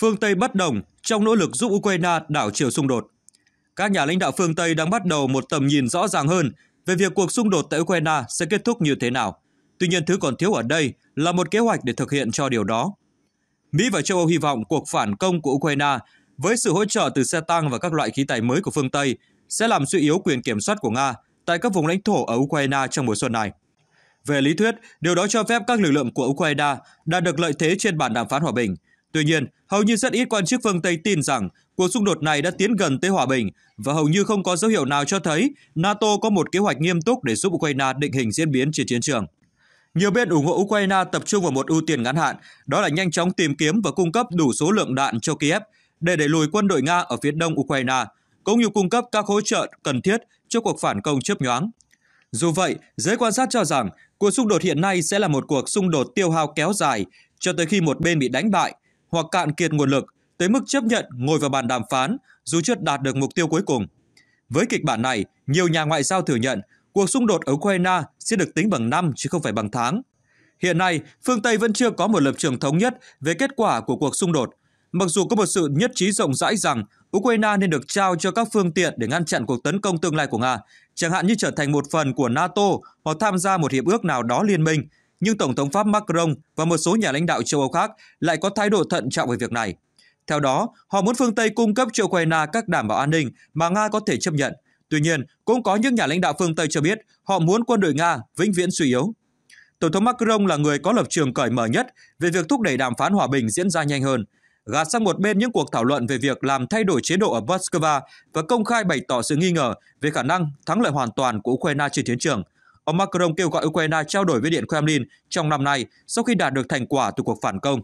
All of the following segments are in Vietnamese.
phương Tây bất đồng trong nỗ lực giúp Ukraine đảo chiều xung đột. Các nhà lãnh đạo phương Tây đang bắt đầu một tầm nhìn rõ ràng hơn về việc cuộc xung đột tại Ukraine sẽ kết thúc như thế nào. Tuy nhiên thứ còn thiếu ở đây là một kế hoạch để thực hiện cho điều đó. Mỹ và châu Âu hy vọng cuộc phản công của Ukraine với sự hỗ trợ từ xe tăng và các loại khí tài mới của phương Tây sẽ làm suy yếu quyền kiểm soát của Nga tại các vùng lãnh thổ ở Ukraine trong mùa xuân này. Về lý thuyết, điều đó cho phép các lực lượng của Ukraine đạt được lợi thế trên bàn đàm phán hòa bình – Tuy nhiên, hầu như rất ít quan chức phương Tây tin rằng cuộc xung đột này đã tiến gần tới hòa bình và hầu như không có dấu hiệu nào cho thấy NATO có một kế hoạch nghiêm túc để giúp Ukraine định hình diễn biến trên chiến trường. Nhiều bên ủng hộ Ukraine tập trung vào một ưu tiên ngắn hạn, đó là nhanh chóng tìm kiếm và cung cấp đủ số lượng đạn cho Kiev để đẩy lùi quân đội Nga ở phía đông Ukraine, cũng như cung cấp các hỗ trợ cần thiết cho cuộc phản công chớp nhoáng. Dù vậy, giới quan sát cho rằng cuộc xung đột hiện nay sẽ là một cuộc xung đột tiêu hao kéo dài cho tới khi một bên bị đánh bại – hoặc cạn kiệt nguồn lực tới mức chấp nhận ngồi vào bàn đàm phán dù chưa đạt được mục tiêu cuối cùng. Với kịch bản này, nhiều nhà ngoại giao thừa nhận cuộc xung đột ở Ukraine sẽ được tính bằng năm chứ không phải bằng tháng. Hiện nay, phương Tây vẫn chưa có một lập trường thống nhất về kết quả của cuộc xung đột, mặc dù có một sự nhất trí rộng rãi rằng Ukraine nên được trao cho các phương tiện để ngăn chặn cuộc tấn công tương lai của Nga, chẳng hạn như trở thành một phần của NATO hoặc tham gia một hiệp ước nào đó liên minh, nhưng Tổng thống Pháp Macron và một số nhà lãnh đạo châu Âu khác lại có thái độ thận trọng về việc này. Theo đó, họ muốn phương Tây cung cấp cho Ukraine các đảm bảo an ninh mà Nga có thể chấp nhận. Tuy nhiên, cũng có những nhà lãnh đạo phương Tây cho biết họ muốn quân đội Nga vĩnh viễn suy yếu. Tổng thống Macron là người có lập trường cởi mở nhất về việc thúc đẩy đàm phán hòa bình diễn ra nhanh hơn, gạt sang một bên những cuộc thảo luận về việc làm thay đổi chế độ ở Moscow và công khai bày tỏ sự nghi ngờ về khả năng thắng lợi hoàn toàn của Ukraine trên chiến trường – Ông Macron kêu gọi Ukraine trao đổi với Điện Kremlin trong năm nay sau khi đạt được thành quả từ cuộc phản công.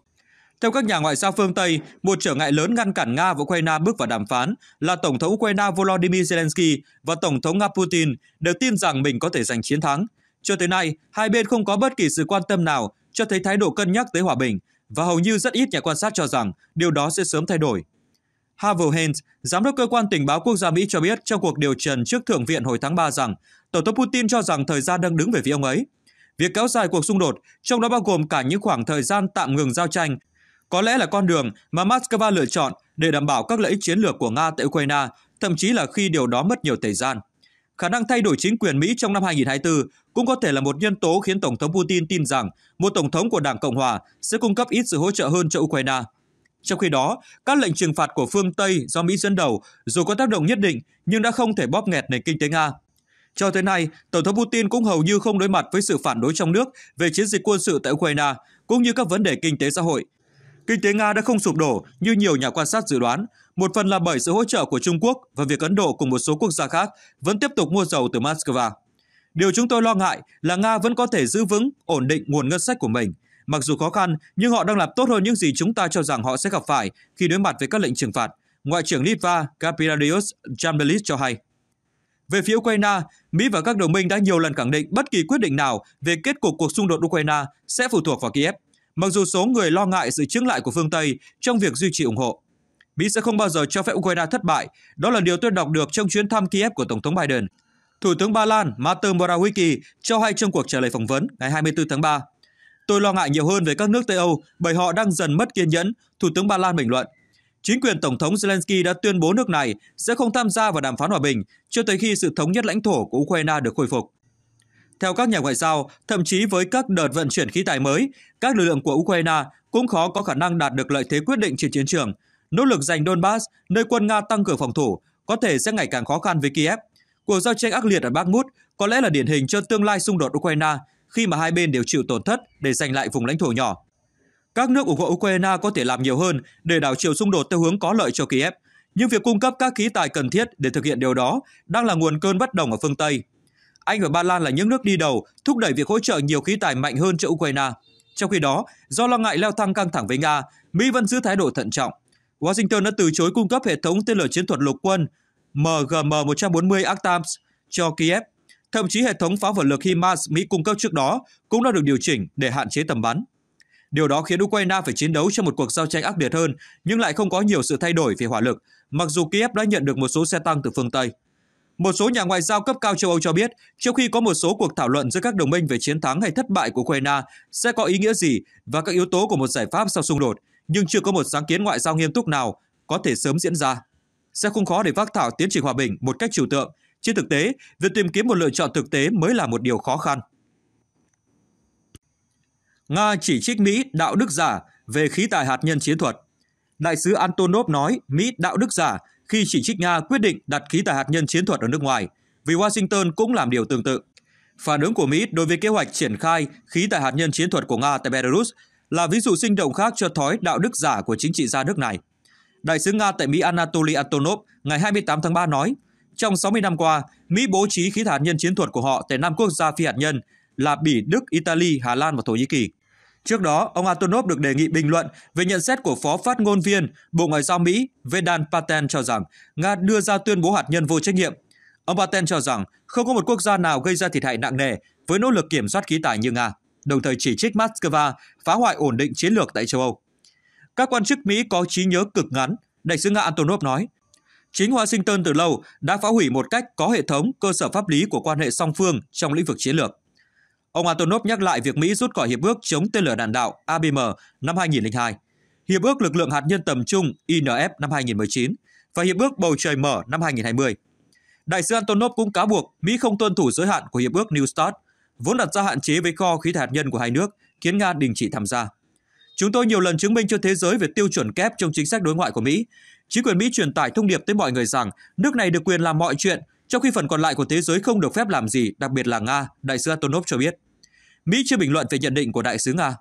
Theo các nhà ngoại giao phương Tây, một trở ngại lớn ngăn cản Nga và Ukraine bước vào đàm phán là Tổng thống Ukraine Volodymyr Zelensky và Tổng thống Nga Putin đều tin rằng mình có thể giành chiến thắng. Cho tới nay, hai bên không có bất kỳ sự quan tâm nào cho thấy thái độ cân nhắc tới hòa bình và hầu như rất ít nhà quan sát cho rằng điều đó sẽ sớm thay đổi. Havel Haines, giám đốc cơ quan tình báo quốc gia Mỹ cho biết trong cuộc điều trần trước Thượng viện hồi tháng 3 rằng Tổng thống Putin cho rằng thời gian đang đứng về phía ông ấy. Việc kéo dài cuộc xung đột, trong đó bao gồm cả những khoảng thời gian tạm ngừng giao tranh, có lẽ là con đường mà Moscow lựa chọn để đảm bảo các lợi ích chiến lược của Nga tại Ukraine, thậm chí là khi điều đó mất nhiều thời gian. Khả năng thay đổi chính quyền Mỹ trong năm 2024 cũng có thể là một nhân tố khiến Tổng thống Putin tin rằng một Tổng thống của Đảng Cộng Hòa sẽ cung cấp ít sự hỗ trợ hơn cho Ukraine. Trong khi đó, các lệnh trừng phạt của phương Tây do Mỹ dẫn đầu dù có tác động nhất định nhưng đã không thể bóp nghẹt nền kinh tế Nga. Cho tới nay, Tổng thống Putin cũng hầu như không đối mặt với sự phản đối trong nước về chiến dịch quân sự tại Ukraine, cũng như các vấn đề kinh tế xã hội. Kinh tế Nga đã không sụp đổ như nhiều nhà quan sát dự đoán, một phần là bởi sự hỗ trợ của Trung Quốc và việc Ấn Độ cùng một số quốc gia khác vẫn tiếp tục mua dầu từ Moscow. Điều chúng tôi lo ngại là Nga vẫn có thể giữ vững, ổn định nguồn ngân sách của mình – Mặc dù khó khăn, nhưng họ đang làm tốt hơn những gì chúng ta cho rằng họ sẽ gặp phải khi đối mặt với các lệnh trừng phạt, Ngoại trưởng Litva Gabrielius Jambelis cho hay. Về phía Ukraine, Mỹ và các đồng minh đã nhiều lần khẳng định bất kỳ quyết định nào về kết cục cuộc xung đột Ukraine sẽ phụ thuộc vào Kiev, mặc dù số người lo ngại sự chứng lại của phương Tây trong việc duy trì ủng hộ. Mỹ sẽ không bao giờ cho phép Ukraine thất bại, đó là điều tôi đọc được trong chuyến thăm Kiev của Tổng thống Biden. Thủ tướng Ba Lan Mateusz Morawiecki cho hay trong cuộc trả lời phỏng vấn ngày 24 tháng 3 Tôi lo ngại nhiều hơn về các nước Tây Âu bởi họ đang dần mất kiên nhẫn, Thủ tướng Ba Lan bình luận. Chính quyền Tổng thống Zelensky đã tuyên bố nước này sẽ không tham gia vào đàm phán hòa bình cho tới khi sự thống nhất lãnh thổ của Ukraine được khôi phục. Theo các nhà ngoại giao, thậm chí với các đợt vận chuyển khí tài mới, các lực lượng của Ukraine cũng khó có khả năng đạt được lợi thế quyết định trên chiến trường. Nỗ lực giành Donbass, nơi quân Nga tăng cường phòng thủ, có thể sẽ ngày càng khó khăn với Kiev. Cuộc giao tranh ác liệt ở Bakhmut có lẽ là điển hình cho tương lai xung đột Ukraine khi mà hai bên đều chịu tổn thất để giành lại vùng lãnh thổ nhỏ. Các nước ủng hộ Ukraine có thể làm nhiều hơn để đảo chiều xung đột theo hướng có lợi cho Kiev, nhưng việc cung cấp các khí tài cần thiết để thực hiện điều đó đang là nguồn cơn bất đồng ở phương Tây. Anh và Ba Lan là những nước đi đầu thúc đẩy việc hỗ trợ nhiều khí tài mạnh hơn cho Ukraine. Trong khi đó, do lo ngại leo thang căng thẳng với Nga, Mỹ vẫn giữ thái độ thận trọng. Washington đã từ chối cung cấp hệ thống tên lửa chiến thuật lục quân MGM-140 Artams cho Kiev Thậm chí hệ thống pháo vật lực HIMARS Mỹ cung cấp trước đó cũng đã được điều chỉnh để hạn chế tầm bắn. Điều đó khiến Ukraine phải chiến đấu trong một cuộc giao tranh ác liệt hơn, nhưng lại không có nhiều sự thay đổi về hỏa lực, mặc dù Kiev đã nhận được một số xe tăng từ phương Tây. Một số nhà ngoại giao cấp cao châu Âu cho biết, trước khi có một số cuộc thảo luận giữa các đồng minh về chiến thắng hay thất bại của Ukraine sẽ có ý nghĩa gì và các yếu tố của một giải pháp sau xung đột, nhưng chưa có một sáng kiến ngoại giao nghiêm túc nào có thể sớm diễn ra. Sẽ không khó để phác thảo tiến trình hòa bình một cách trừu tượng trên thực tế, việc tìm kiếm một lựa chọn thực tế mới là một điều khó khăn. Nga chỉ trích Mỹ đạo đức giả về khí tài hạt nhân chiến thuật. Đại sứ Antonov nói Mỹ đạo đức giả khi chỉ trích Nga quyết định đặt khí tài hạt nhân chiến thuật ở nước ngoài, vì Washington cũng làm điều tương tự. Phản ứng của Mỹ đối với kế hoạch triển khai khí tài hạt nhân chiến thuật của Nga tại Belarus là ví dụ sinh động khác cho thói đạo đức giả của chính trị gia nước này. Đại sứ Nga tại Mỹ Anatoly Antonov ngày 28 tháng 3 nói, trong 60 năm qua, Mỹ bố trí khí hạt nhân chiến thuật của họ tại năm quốc gia phi hạt nhân là Bỉ, Đức, Italy, Hà Lan và Thổ Nhĩ Kỳ. Trước đó, ông Antonov được đề nghị bình luận về nhận xét của phó phát ngôn viên Bộ Ngoại giao Mỹ Vedan Patel cho rằng Nga đưa ra tuyên bố hạt nhân vô trách nhiệm. Ông Patel cho rằng không có một quốc gia nào gây ra thiệt hại nặng nề với nỗ lực kiểm soát khí tài như Nga, đồng thời chỉ trích Moscow phá hoại ổn định chiến lược tại châu Âu. Các quan chức Mỹ có trí nhớ cực ngắn, đại sứ Nga Antonov nói, chính Washington từ lâu đã phá hủy một cách có hệ thống cơ sở pháp lý của quan hệ song phương trong lĩnh vực chiến lược. Ông Antonov nhắc lại việc Mỹ rút khỏi Hiệp ước chống tên lửa đạn đạo ABM năm 2002, Hiệp ước lực lượng hạt nhân tầm trung INF năm 2019 và Hiệp ước bầu trời mở năm 2020. Đại sứ Antonov cũng cáo buộc Mỹ không tuân thủ giới hạn của Hiệp ước New START, vốn đặt ra hạn chế với kho khí thải hạt nhân của hai nước, khiến Nga đình chỉ tham gia. Chúng tôi nhiều lần chứng minh cho thế giới về tiêu chuẩn kép trong chính sách đối ngoại của Mỹ. Chính quyền Mỹ truyền tải thông điệp tới mọi người rằng nước này được quyền làm mọi chuyện, trong khi phần còn lại của thế giới không được phép làm gì, đặc biệt là Nga, đại sứ Antonov cho biết. Mỹ chưa bình luận về nhận định của đại sứ Nga.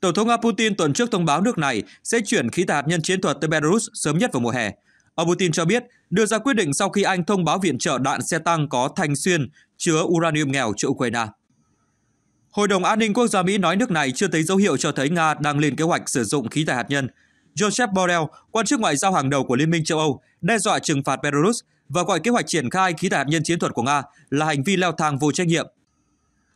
Tổng thống Nga Putin tuần trước thông báo nước này sẽ chuyển khí tài hạt nhân chiến thuật tới Belarus sớm nhất vào mùa hè. Ông Putin cho biết đưa ra quyết định sau khi Anh thông báo viện trợ đạn xe tăng có thanh xuyên chứa uranium nghèo cho Ukraine. Hội đồng An ninh Quốc gia Mỹ nói nước này chưa thấy dấu hiệu cho thấy Nga đang lên kế hoạch sử dụng khí tài hạt nhân. Joseph Borrell, quan chức ngoại giao hàng đầu của Liên minh châu Âu, đe dọa trừng phạt Belarus và gọi kế hoạch triển khai khí tài hạt nhân chiến thuật của Nga là hành vi leo thang vô trách nhiệm.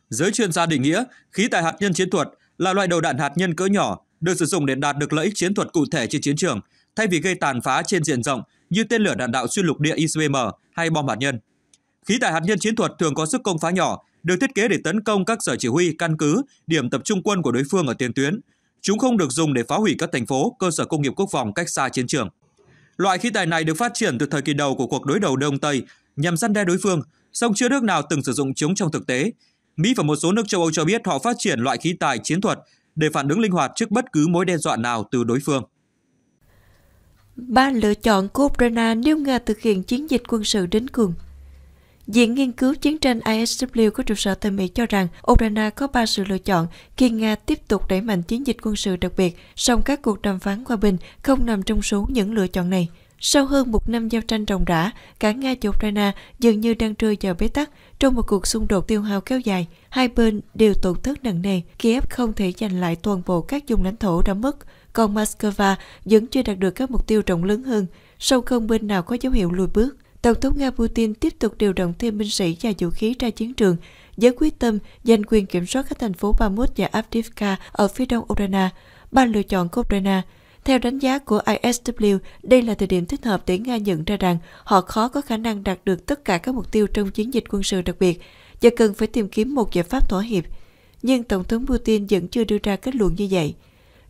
Giới chuyên gia định nghĩa, khí tài hạt nhân chiến thuật là loại đầu đạn hạt nhân cỡ nhỏ được sử dụng để đạt được lợi ích chiến thuật cụ thể trên chiến trường, thay vì gây tàn phá trên diện rộng như tên lửa đạn đạo xuyên lục địa ICBM hay bom hạt nhân. Khí tài hạt nhân chiến thuật thường có sức công phá nhỏ được thiết kế để tấn công các sở chỉ huy, căn cứ, điểm tập trung quân của đối phương ở tiền tuyến. Chúng không được dùng để phá hủy các thành phố, cơ sở công nghiệp quốc phòng cách xa chiến trường. Loại khí tài này được phát triển từ thời kỳ đầu của cuộc đối đầu Đông Tây nhằm săn đe đối phương, song chưa nước nào từng sử dụng chúng trong thực tế. Mỹ và một số nước châu Âu cho biết họ phát triển loại khí tài chiến thuật để phản ứng linh hoạt trước bất cứ mối đe dọa nào từ đối phương. Ba lựa chọn của Ukraine nếu Nga thực hiện chiến dịch quân sự đến cùng. Viện nghiên cứu chiến tranh ISW có trụ sở tại Mỹ cho rằng Ukraine có ba sự lựa chọn khi Nga tiếp tục đẩy mạnh chiến dịch quân sự đặc biệt, song các cuộc đàm phán hòa bình không nằm trong số những lựa chọn này. Sau hơn một năm giao tranh ròng rã, cả Nga và Ukraine dường như đang rơi vào bế tắc trong một cuộc xung đột tiêu hao kéo dài. Hai bên đều tổn thất nặng nề, Kiev không thể giành lại toàn bộ các vùng lãnh thổ đã mất, còn Moscow vẫn chưa đạt được các mục tiêu rộng lớn hơn, song không bên nào có dấu hiệu lùi bước. Tổng thống Nga Putin tiếp tục điều động thêm binh sĩ và vũ khí ra chiến trường với quyết tâm giành quyền kiểm soát các thành phố Bakhmut và Avdiivka ở phía đông Ukraine, ba lựa chọn của Ukraine. Theo đánh giá của ISW, đây là thời điểm thích hợp để Nga nhận ra rằng họ khó có khả năng đạt được tất cả các mục tiêu trong chiến dịch quân sự đặc biệt và cần phải tìm kiếm một giải pháp thỏa hiệp. Nhưng Tổng thống Putin vẫn chưa đưa ra kết luận như vậy.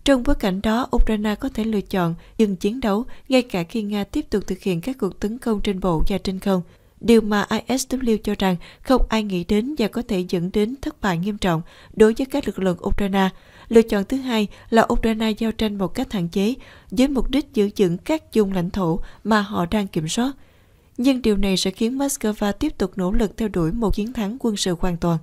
Trong bối cảnh đó, Ukraine có thể lựa chọn dừng chiến đấu ngay cả khi Nga tiếp tục thực hiện các cuộc tấn công trên bộ và trên không. Điều mà ISW cho rằng không ai nghĩ đến và có thể dẫn đến thất bại nghiêm trọng đối với các lực lượng Ukraine. Lựa chọn thứ hai là Ukraine giao tranh một cách hạn chế với mục đích giữ vững các vùng lãnh thổ mà họ đang kiểm soát. Nhưng điều này sẽ khiến Moscow tiếp tục nỗ lực theo đuổi một chiến thắng quân sự hoàn toàn.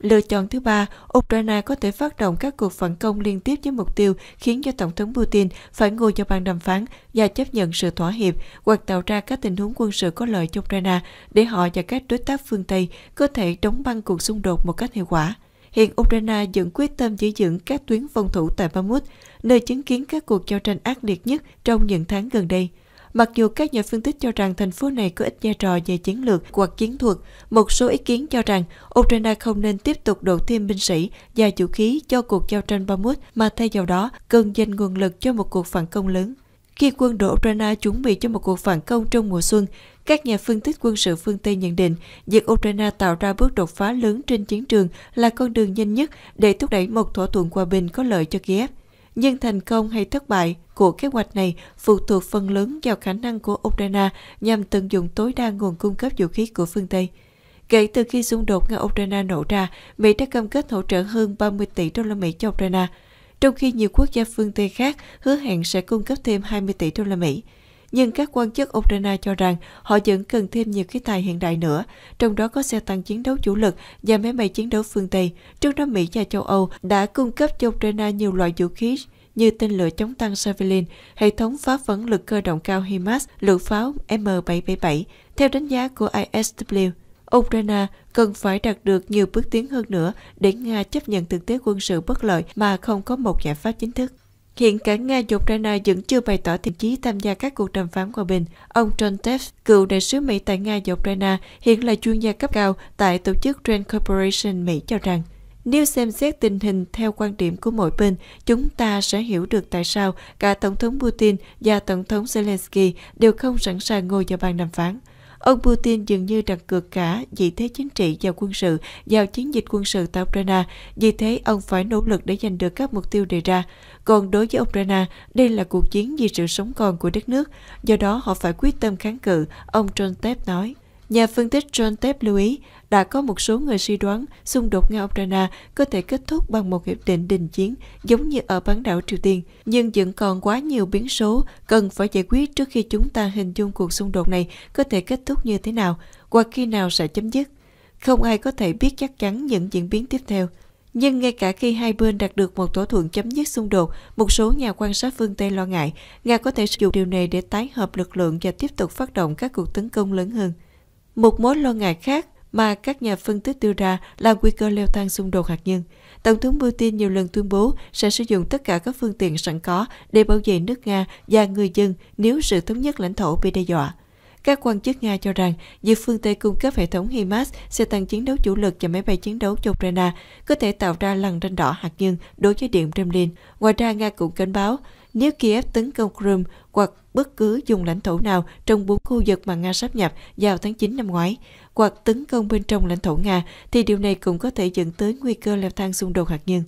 Lựa chọn thứ ba, Ukraine có thể phát động các cuộc phản công liên tiếp với mục tiêu khiến cho Tổng thống Putin phải ngồi cho bàn đàm phán và chấp nhận sự thỏa hiệp hoặc tạo ra các tình huống quân sự có lợi cho Ukraine để họ và các đối tác phương Tây có thể đóng băng cuộc xung đột một cách hiệu quả. Hiện Ukraine vẫn quyết tâm giữ vững các tuyến phòng thủ tại Bakhmut, nơi chứng kiến các cuộc giao tranh ác liệt nhất trong những tháng gần đây – Mặc dù các nhà phân tích cho rằng thành phố này có ít vai trò về chiến lược hoặc chiến thuật, một số ý kiến cho rằng Ukraine không nên tiếp tục đổ thêm binh sĩ và vũ khí cho cuộc giao tranh Bakhmut mà thay vào đó cần dành nguồn lực cho một cuộc phản công lớn. Khi quân đội Ukraine chuẩn bị cho một cuộc phản công trong mùa xuân, các nhà phân tích quân sự phương Tây nhận định việc Ukraine tạo ra bước đột phá lớn trên chiến trường là con đường nhanh nhất để thúc đẩy một thỏa thuận hòa bình có lợi cho Kiev nhưng thành công hay thất bại của kế hoạch này phụ thuộc phần lớn vào khả năng của Ukraine nhằm tận dụng tối đa nguồn cung cấp vũ khí của phương Tây. Kể từ khi xung đột Nga-Ukraine nổ ra, Mỹ đã cam kết hỗ trợ hơn 30 tỷ đô la Mỹ cho Ukraine, trong khi nhiều quốc gia phương Tây khác hứa hẹn sẽ cung cấp thêm 20 tỷ đô la Mỹ nhưng các quan chức Ukraine cho rằng họ vẫn cần thêm nhiều khí tài hiện đại nữa, trong đó có xe tăng chiến đấu chủ lực và máy bay chiến đấu phương Tây. Trước đó, Mỹ và châu Âu đã cung cấp cho Ukraine nhiều loại vũ khí như tên lửa chống tăng Javelin, hệ thống phá vấn lực cơ động cao HIMARS, lựu pháo M777. Theo đánh giá của ISW, Ukraine cần phải đạt được nhiều bước tiến hơn nữa để Nga chấp nhận thực tế quân sự bất lợi mà không có một giải pháp chính thức. Hiện cả Nga và Ukraine vẫn chưa bày tỏ thiện chí tham gia các cuộc đàm phán hòa bình. Ông John Teff, cựu đại sứ Mỹ tại Nga và Ukraine, hiện là chuyên gia cấp cao tại tổ chức Rand Corporation Mỹ cho rằng, nếu xem xét tình hình theo quan điểm của mỗi bên, chúng ta sẽ hiểu được tại sao cả Tổng thống Putin và Tổng thống Zelensky đều không sẵn sàng ngồi vào bàn đàm phán. Ông Putin dường như đặt cược cả vị thế chính trị và quân sự vào chiến dịch quân sự tại Ukraine, vì thế ông phải nỗ lực để giành được các mục tiêu đề ra. Còn đối với Ukraine, đây là cuộc chiến vì sự sống còn của đất nước, do đó họ phải quyết tâm kháng cự, ông Trôn Tép nói. Nhà phân tích John lưu ý đã có một số người suy đoán xung đột Nga-Ukraine có thể kết thúc bằng một hiệp định đình chiến giống như ở bán đảo Triều Tiên. Nhưng vẫn còn quá nhiều biến số cần phải giải quyết trước khi chúng ta hình dung cuộc xung đột này có thể kết thúc như thế nào hoặc khi nào sẽ chấm dứt. Không ai có thể biết chắc chắn những diễn biến tiếp theo. Nhưng ngay cả khi hai bên đạt được một thỏa thuận chấm dứt xung đột, một số nhà quan sát phương Tây lo ngại Nga có thể sử dụng điều này để tái hợp lực lượng và tiếp tục phát động các cuộc tấn công lớn hơn. Một mối lo ngại khác mà các nhà phân tích đưa ra là nguy cơ leo thang xung đột hạt nhân. Tổng thống Putin nhiều lần tuyên bố sẽ sử dụng tất cả các phương tiện sẵn có để bảo vệ nước Nga và người dân nếu sự thống nhất lãnh thổ bị đe dọa. Các quan chức Nga cho rằng việc phương Tây cung cấp hệ thống HIMARS sẽ tăng chiến đấu chủ lực cho máy bay chiến đấu cho Ukraine có thể tạo ra lằn ranh đỏ hạt nhân đối với Điện Kremlin. Ngoài ra, Nga cũng cảnh báo nếu Kiev tấn công Crimea hoặc bất cứ vùng lãnh thổ nào trong bốn khu vực mà Nga sắp nhập vào tháng 9 năm ngoái, hoặc tấn công bên trong lãnh thổ Nga, thì điều này cũng có thể dẫn tới nguy cơ leo thang xung đột hạt nhân.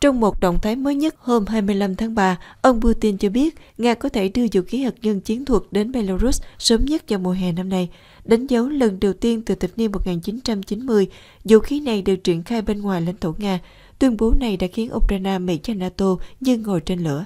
Trong một động thái mới nhất hôm 25 tháng 3, ông Putin cho biết Nga có thể đưa vũ khí hạt nhân chiến thuật đến Belarus sớm nhất vào mùa hè năm nay, đánh dấu lần đầu tiên từ thập niên 1990, vũ khí này được triển khai bên ngoài lãnh thổ Nga. Tuyên bố này đã khiến Ukraine, Mỹ và NATO như ngồi trên lửa.